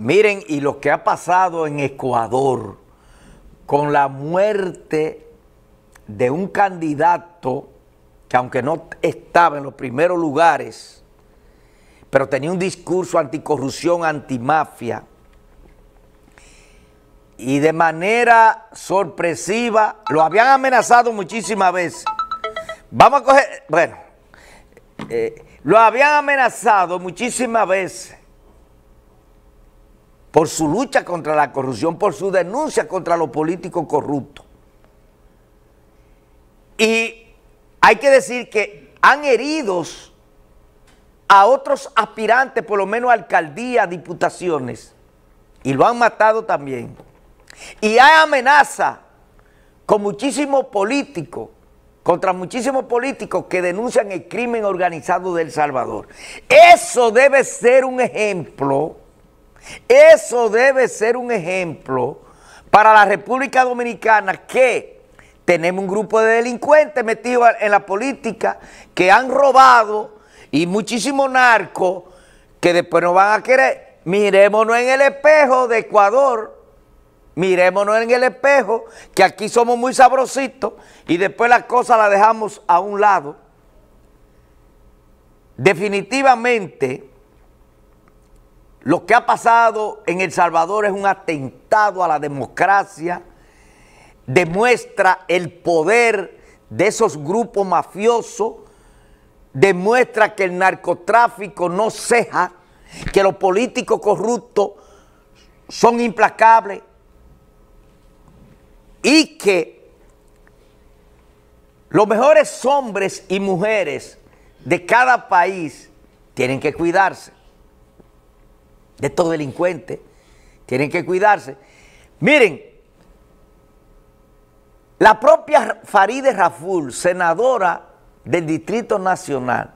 Miren, y lo que ha pasado en Ecuador con la muerte de un candidato que aunque no estaba en los primeros lugares, pero tenía un discurso anticorrupción, antimafia, y de manera sorpresiva, lo habían amenazado muchísimas veces. Vamos a coger, bueno, eh, lo habían amenazado muchísimas veces por su lucha contra la corrupción, por su denuncia contra los políticos corruptos. Y hay que decir que han heridos a otros aspirantes, por lo menos alcaldías, diputaciones, y lo han matado también. Y hay amenaza con muchísimos políticos, contra muchísimos políticos que denuncian el crimen organizado de El Salvador. Eso debe ser un ejemplo eso debe ser un ejemplo para la República Dominicana que tenemos un grupo de delincuentes metidos en la política que han robado y muchísimos narcos que después no van a querer. Miremonos en el espejo de Ecuador, miremonos en el espejo, que aquí somos muy sabrositos y después las cosas las dejamos a un lado. Definitivamente lo que ha pasado en El Salvador es un atentado a la democracia, demuestra el poder de esos grupos mafiosos, demuestra que el narcotráfico no ceja, que los políticos corruptos son implacables y que los mejores hombres y mujeres de cada país tienen que cuidarse de estos delincuentes. Tienen que cuidarse. Miren, la propia Farideh Raful, senadora del Distrito Nacional,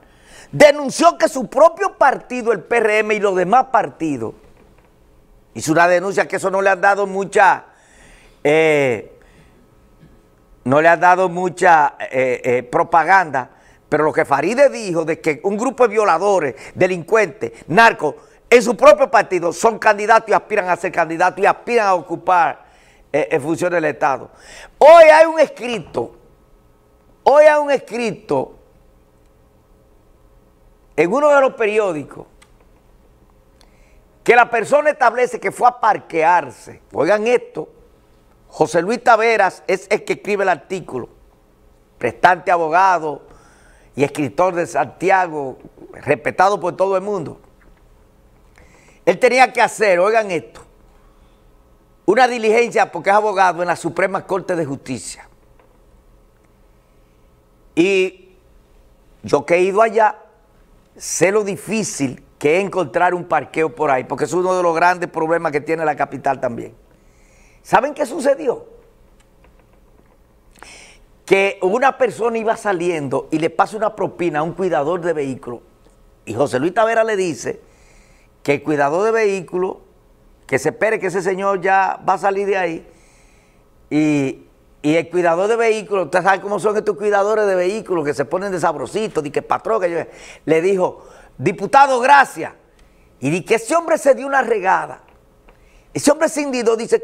denunció que su propio partido, el PRM y los demás partidos, hizo una denuncia que eso no le han dado mucha, eh, no le han dado mucha eh, eh, propaganda, pero lo que Faride dijo de que un grupo de violadores, delincuentes, narcos, en su propio partido son candidatos y aspiran a ser candidatos y aspiran a ocupar eh, eh, funciones del Estado. Hoy hay un escrito, hoy hay un escrito en uno de los periódicos que la persona establece que fue a parquearse. Oigan esto, José Luis Taveras es el que escribe el artículo, prestante abogado y escritor de Santiago, respetado por todo el mundo. Él tenía que hacer, oigan esto, una diligencia porque es abogado en la Suprema Corte de Justicia. Y yo que he ido allá, sé lo difícil que es encontrar un parqueo por ahí, porque es uno de los grandes problemas que tiene la capital también. ¿Saben qué sucedió? Que una persona iba saliendo y le pasa una propina a un cuidador de vehículo. Y José Luis Tavera le dice que el cuidador de vehículos, que se espere que ese señor ya va a salir de ahí, y, y el cuidador de vehículos, usted sabe cómo son estos cuidadores de vehículos que se ponen de sabrositos, que que yo, le dijo, diputado, gracias, y di que ese hombre se dio una regada, ese hombre cindido dice,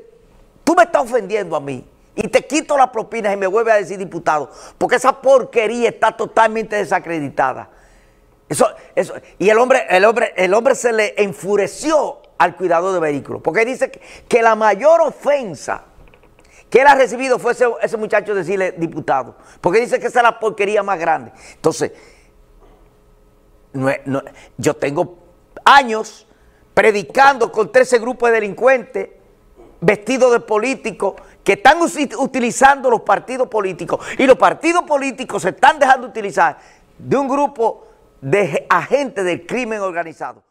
tú me estás ofendiendo a mí, y te quito las propinas y me vuelve a decir diputado, porque esa porquería está totalmente desacreditada. Eso, Y el hombre, el, hombre, el hombre se le enfureció al cuidado de vehículos, porque dice que, la mayor ofensa que él ha recibido fue ese, muchacho decirle diputado, porque dice que esa es la porquería más grande. Entonces, yo tengo años predicando con 13 grupo de delincuentes vestidos de políticos que están utilizando los partidos políticos y los partidos políticos se están dejando utilizar de un grupo de agente del crimen organizado.